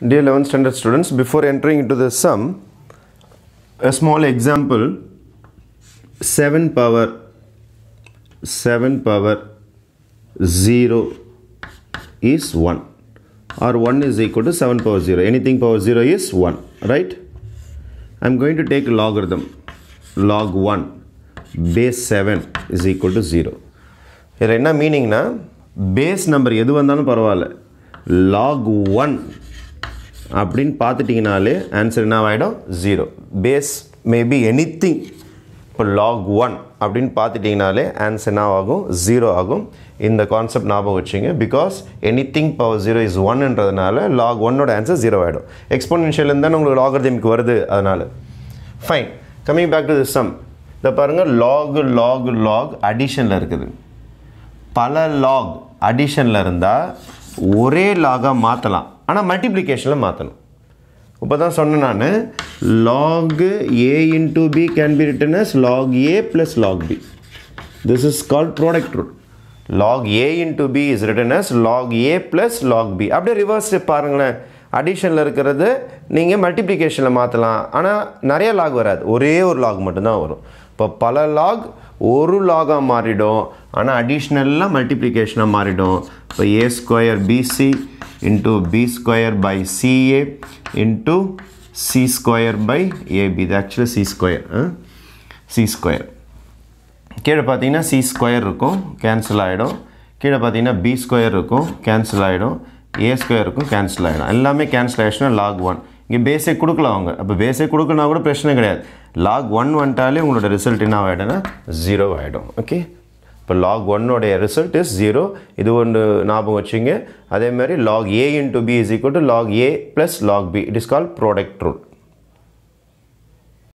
Dear 11th standard students, before entering into the sum, a small example 7 power 7 power 0 is 1 or 1 is equal to 7 power 0. Anything power 0 is 1, right? I'm going to take logarithm log 1 base 7 is equal to 0. இதில் என்ன மீனிங்னா base number எது வந்தாலும் பரவாயில்ல log அப்படின்னு பார்த்துட்டிங்கனாலே answer ஆகிடும் zero base maybe any thing இப்போ log one அப்படின்னு பார்த்துட்டிங்கனாலே ஆன்சர் என்ன ஆகும் ஜீரோ ஆகும் இந்த கான்செப்ட் ஞாபகம் வச்சுங்க because any thing power zero is ஒன்ன்றதுனால லாக் ஒன்னோட ஆன்சர் ஜீரோ ஆகிடும் எக்ஸ்போனென்ஷியல் இருந்தால் உங்களுக்கு லாகர்தமிக்கு வருது அதனால் fine coming back to the sum இதை பாருங்கள் லாகு லாக் லாக் அடிஷனில் இருக்குது பல லாக் அடிஷனில் இருந்தால் ஒரே லாகாக மாற்றலாம் ஆனால் மல்டிப்ளிகேஷனில் மாற்றணும் இப்போ தான் சொன்னேன் நான் log A into B can be written as log A plus log B this is call product rule log A into B is written as log A plus log B அப்படியே ரிவர்ஸ் பாருங்களேன் அடிஷனில் இருக்கிறது நீங்கள் மல்டிப்ளிகேஷனில் மாற்றலாம் ஆனால் நிறைய lock வராது ஒரே ஒரு லாக் மட்டும்தான் வரும் இப்போ பல லாக் ஒரு லாகாக மாறிடும் ஆனால் அடிஷ்னல்லாம் மல்டிப்ளிகேஷனாக மாறிடும் இப்போ A square BC into B square by CA into C square by AB இது actually C square C square கீழே பார்த்தீங்கன்னா சி ஸ்கொயர் இருக்கும் கேன்சல் ஆகிடும் கீழே பார்த்தீங்கன்னா பி ஸ்கொயர் இருக்கும் கேன்சல் ஆகிடும் ஏ ஸ்கொயருக்கும் கேன்சல் ஆகிடும் எல்லாமே கேன்சல் ஆகிடுச்சுன்னா லாக் ஒன் இங்கே பேசிக் கொடுக்கலாம் அவங்க அப்போ பேசிக் கொடுக்கலனா கூட பிரச்சனை கிடையாது லாக் ஒன் வந்துட்டாலே உங்களோட ரிசல்ட் என்ன ஆகிடும்னா ஜீரோ ஆகிடும் ஓகே இப்போ லாக் ஒன்னுடைய ரிசல்ட் இஸ் ஜீரோ இது ஒன்று ஞாபகம் வச்சுங்க அதே மாதிரி log A into B is equal to log A plus log B it is call product rule